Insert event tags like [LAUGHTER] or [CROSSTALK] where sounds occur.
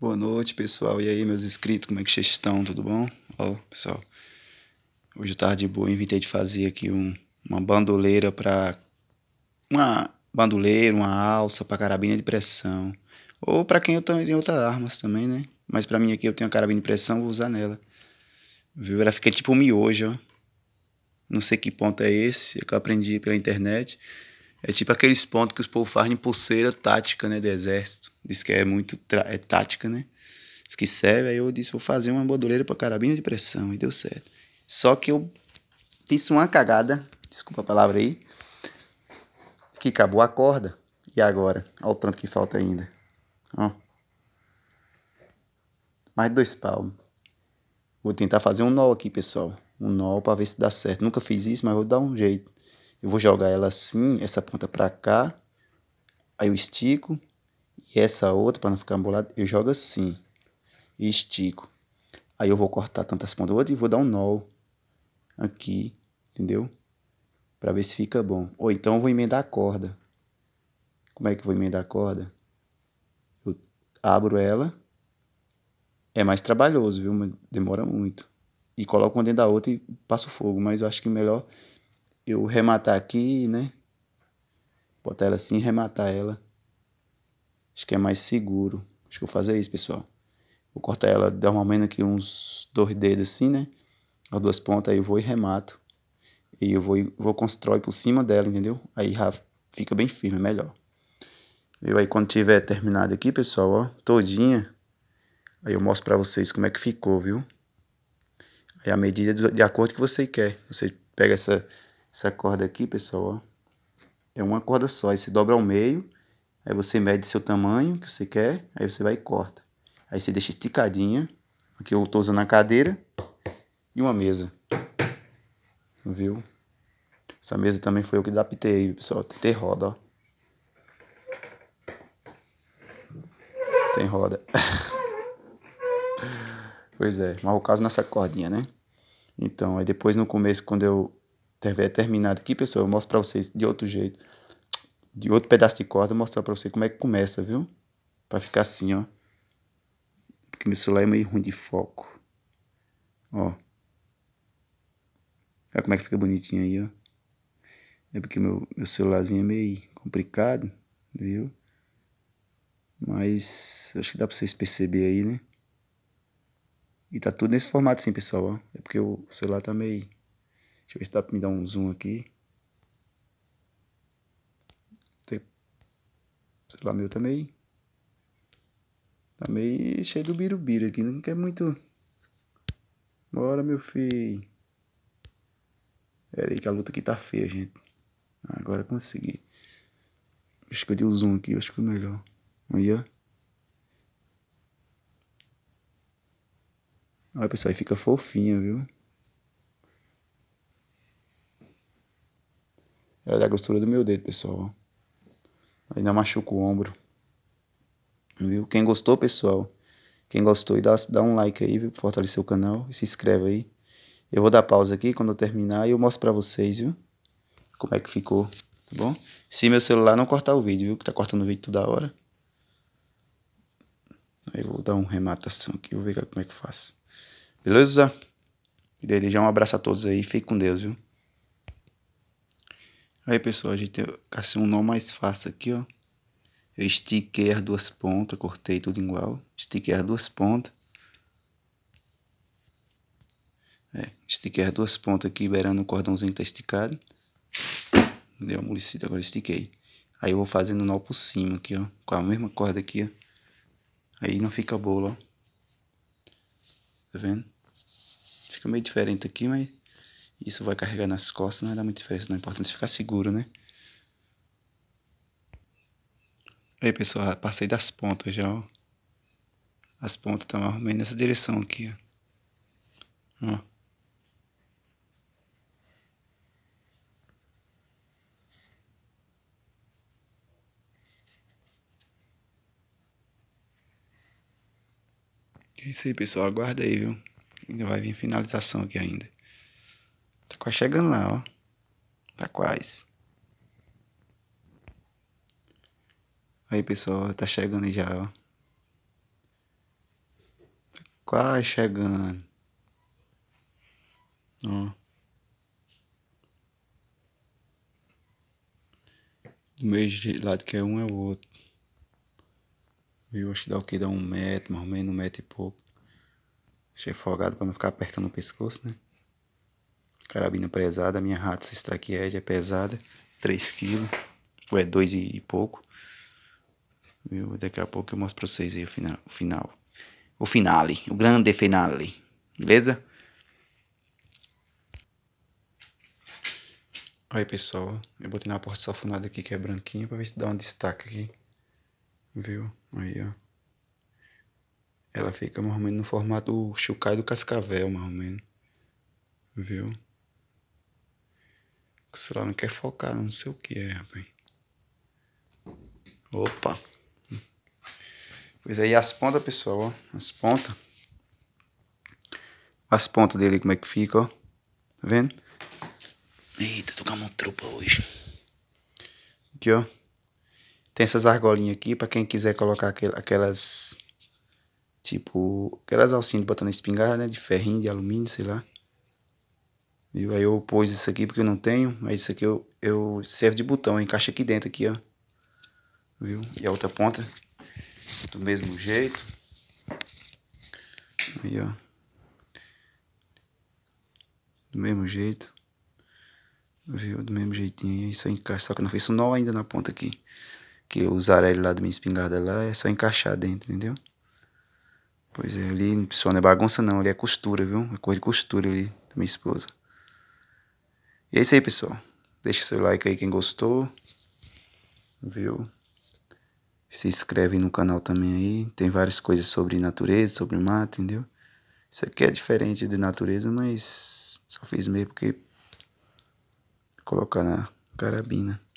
Boa noite, pessoal. E aí, meus inscritos, como é que vocês estão? Tudo bom? Ó, pessoal, hoje tarde boa, inventei de fazer aqui um, uma bandoleira para uma bandoleira, uma alça para carabina de pressão. Ou para quem eu tenho outras armas também, né? Mas para mim aqui eu tenho a carabina de pressão, vou usar nela. Viu? Ela fica tipo um miojo, ó. Não sei que ponto é esse, é que eu aprendi pela internet. É tipo aqueles pontos que os povos fazem em pulseira tática, né? Do exército. Diz que é muito é tática, né? Diz que serve. Aí eu disse, vou fazer uma bordoleira para carabina de pressão. E deu certo. Só que eu fiz uma cagada. Desculpa a palavra aí. Que acabou a corda. E agora? Olha o tanto que falta ainda. Ó. Mais dois palmos. Vou tentar fazer um nó aqui, pessoal. Um nó para ver se dá certo. Nunca fiz isso, mas vou dar um jeito. Eu vou jogar ela assim, essa ponta para cá. Aí eu estico. E essa outra, para não ficar embolada eu jogo assim. E estico. Aí eu vou cortar tanto essa ponta outra e vou dar um nó aqui, entendeu? Para ver se fica bom. Ou então eu vou emendar a corda. Como é que eu vou emendar a corda? Eu abro ela. É mais trabalhoso, viu? Demora muito. E coloco uma dentro da outra e passo fogo. Mas eu acho que melhor eu rematar aqui, né? Botar ela assim e rematar ela. Acho que é mais seguro. Acho que vou fazer isso, pessoal. Vou cortar ela, dar uma menos aqui uns dois dedos assim, né? As duas pontas, aí eu vou e remato. E eu vou, vou constrói por cima dela, entendeu? Aí já fica bem firme, é melhor. e aí quando tiver terminado aqui, pessoal, ó, todinha. Aí eu mostro pra vocês como é que ficou, viu? Aí a medida é de acordo que você quer. Você pega essa essa corda aqui, pessoal, ó, é uma corda só. Aí você dobra ao meio, aí você mede seu tamanho que você quer, aí você vai e corta. Aí você deixa esticadinha. Aqui eu estou usando a cadeira e uma mesa. Viu? Essa mesa também foi eu que adaptei, pessoal. Tem roda, ó. Tem roda. [LAUGHS] pois é, mas é o caso nessa cordinha, né? Então, aí depois no começo, quando eu tiver é terminado aqui, pessoal, eu mostro para vocês de outro jeito, de outro pedaço de corda, mostrar para vocês como é que começa, viu? Para ficar assim, ó. Porque meu celular é meio ruim de foco. Ó. Olha como é que fica bonitinho aí, ó. É porque meu, meu celularzinho é meio complicado, viu? Mas acho que dá pra vocês perceberem aí, né? E tá tudo nesse formato assim, pessoal, ó. É porque o celular tá meio Deixa eu ver se dá pra me dar um zoom aqui. sei lá meu também. Tá, tá meio cheio do birubiru aqui, não quer muito. Bora, meu filho. Pera aí que a luta aqui tá feia, gente. Ah, agora consegui. Acho que eu dei o um zoom aqui, acho que o melhor. Aí, ó. Olha, pessoal, aí fica fofinha, viu? Era da grossura do meu dedo, pessoal. Ainda machuca o ombro. Viu? Quem gostou, pessoal. Quem gostou, dá, dá um like aí, viu? Fortalecer o canal e se inscreve aí. Eu vou dar pausa aqui quando eu terminar e eu mostro pra vocês, viu? Como é que ficou, tá bom? Se meu celular não cortar o vídeo, viu? Que tá cortando o vídeo toda hora. Aí eu vou dar uma rematação aqui, vou ver como é que eu faço. Beleza? E desejar um abraço a todos aí. Fique com Deus, viu? Aí pessoal, a gente achei um nó mais fácil aqui, ó. Eu estiquei as duas pontas, cortei tudo igual. Estiquei as duas pontas. É, estiquei as duas pontas aqui, beirando o cordãozinho que tá esticado. Deu uma mulicida, agora estiquei. Aí eu vou fazendo nó por cima aqui, ó. Com a mesma corda aqui, ó. Aí não fica bolo, ó. Tá vendo? Fica meio diferente aqui, mas isso vai carregar nas costas, não vai dar muita diferença, não é importante ficar seguro, né? Aí, pessoal, passei das pontas já, ó. As pontas estão arrumando nessa direção aqui, ó. ó. É isso aí, pessoal. Aguarda aí, viu? Ainda vai vir finalização aqui ainda quase tá chegando lá, ó. Tá quase. Aí, pessoal, tá chegando aí já, ó. Tá quase chegando. Ó. Do mesmo lado que é um é o outro. Viu? Acho que dá o que? Dá um metro, mais ou menos um metro e pouco. Deixei folgado pra não ficar apertando o pescoço, né? Carabina pesada, minha Ratz Edge é pesada, 3 kg, ou é 2 e pouco. Viu? Daqui a pouco eu mostro pra vocês aí o final. O, final. o finale, o grande finale, beleza? Aí pessoal, eu botei na porta safunada aqui que é branquinha pra ver se dá um destaque aqui. Viu? Aí ó. Ela fica mais ou menos no formato do chucai do cascavel, mais ou menos. Viu? Sei lá, não quer focar, não sei o que é, rapaz. Opa. Pois aí é, as pontas, pessoal, ó. As pontas. As pontas dele como é que fica, ó. Tá vendo? Eita, tô com a mão trupa hoje. Aqui, ó. Tem essas argolinhas aqui pra quem quiser colocar aquelas... Tipo, aquelas alcinhas de botando espingarda, né? De ferrinho, de alumínio, sei lá. Viu? Aí eu pus isso aqui porque eu não tenho, mas isso aqui eu, eu serve de botão, encaixa aqui dentro aqui, ó. Viu? E a outra ponta do mesmo jeito. Aí, ó. Do mesmo jeito. Viu? Do mesmo jeitinho. Isso aí encaixa, só que eu não fiz um nó ainda na ponta aqui. Que usar ele lá da minha espingarda lá é só encaixar dentro, entendeu? Pois é, ali, pessoal, não é bagunça não, ali é costura, viu? É cor de costura ali da minha esposa. E é isso aí, pessoal. Deixa seu like aí quem gostou. Viu? Se inscreve no canal também aí. Tem várias coisas sobre natureza, sobre o mato, entendeu? Isso aqui é diferente de natureza, mas só fiz meio porque colocar na carabina.